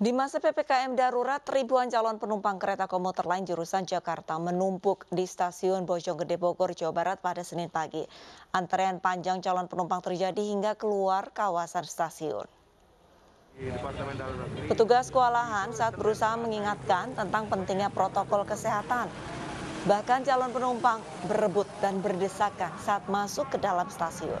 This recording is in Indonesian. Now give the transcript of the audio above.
Di masa PPKM darurat, ribuan calon penumpang kereta komuter lain jurusan Jakarta menumpuk di stasiun Bojonggede Bogor, Jawa Barat pada Senin pagi. Antrean panjang calon penumpang terjadi hingga keluar kawasan stasiun. Petugas kewalahan saat berusaha mengingatkan tentang pentingnya protokol kesehatan. Bahkan calon penumpang berebut dan berdesakan saat masuk ke dalam stasiun.